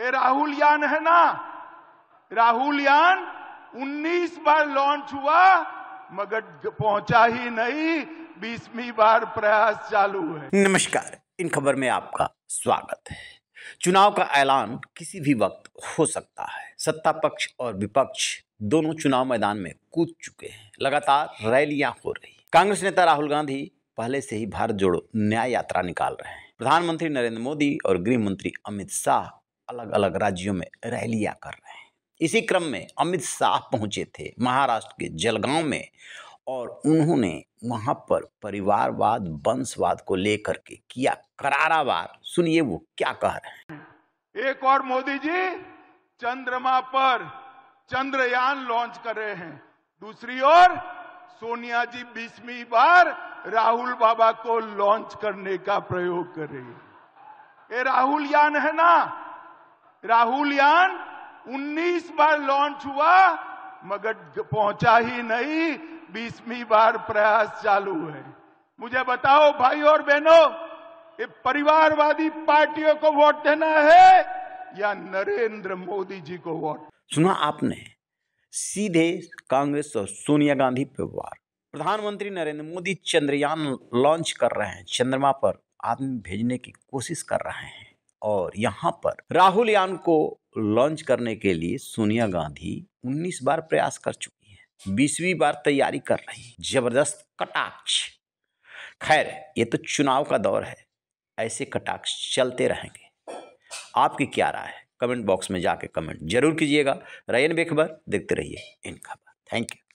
ये राहुल यान है ना राहुल यान 19 बार लॉन्च हुआ मगर पहुंचा ही नहीं बीसवीं बार प्रयास चालू है नमस्कार इन खबर में आपका स्वागत है चुनाव का ऐलान किसी भी वक्त हो सकता है सत्ता पक्ष और विपक्ष दोनों चुनाव मैदान में कूद चुके हैं लगातार रैलियां हो रही कांग्रेस नेता राहुल गांधी पहले से ही भारत जोड़ो न्याय यात्रा निकाल रहे हैं प्रधानमंत्री नरेंद्र मोदी और गृह मंत्री अमित शाह अलग अलग राज्यों में रैलियां कर रहे हैं इसी क्रम में अमित शाह पहुंचे थे महाराष्ट्र के जलगांव में और उन्होंने वहां पर परिवारवाद वंशवाद को लेकर के किया करारावार सुनिए वो क्या कह रहे हैं एक और मोदी जी चंद्रमा पर चंद्रयान लॉन्च कर रहे हैं दूसरी ओर सोनिया जी बीसवीं बार राहुल बाबा को लॉन्च करने का प्रयोग कर रही है ये राहुल यान है ना राहुल यान 19 बार लॉन्च हुआ मगर पहुंचा ही नहीं बीसवीं बार प्रयास चालू है मुझे बताओ भाई और बहनों ये परिवारवादी पार्टियों को वोट देना है या नरेंद्र मोदी जी को वोट सुना आपने सीधे कांग्रेस और सोनिया गांधी पे वार प्रधानमंत्री नरेंद्र मोदी चंद्रयान लॉन्च कर रहे हैं चंद्रमा पर आदमी भेजने की कोशिश कर रहे हैं और यहाँ पर राहुल यान को लॉन्च करने के लिए सोनिया गांधी 19 बार प्रयास कर चुकी है बीसवीं बार तैयारी कर रही जबरदस्त कटाक्ष खैर ये तो चुनाव का दौर है ऐसे कटाक्ष चलते रहेंगे आपकी क्या राय है कमेंट बॉक्स में जाके कमेंट जरूर कीजिएगा रयन बेखबर देखते रहिए इन खबर थैंक यू